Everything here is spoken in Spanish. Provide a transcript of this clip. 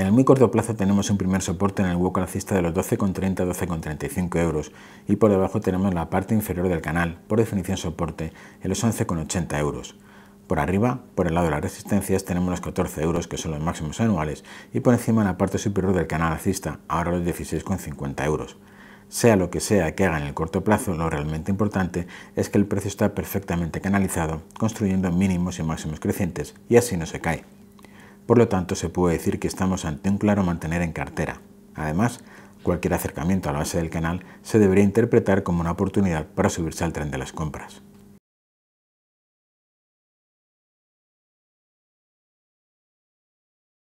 En el muy corto plazo tenemos un primer soporte en el hueco alcista de los 12,30 12,35 euros y por debajo tenemos la parte inferior del canal, por definición soporte, en los 11,80 euros. Por arriba, por el lado de las resistencias, tenemos los 14 euros que son los máximos anuales y por encima la parte superior del canal alcista, ahora los 16,50 euros. Sea lo que sea que haga en el corto plazo, lo realmente importante es que el precio está perfectamente canalizado, construyendo mínimos y máximos crecientes y así no se cae. Por lo tanto, se puede decir que estamos ante un claro mantener en cartera. Además, cualquier acercamiento a la base del canal se debería interpretar como una oportunidad para subirse al tren de las compras.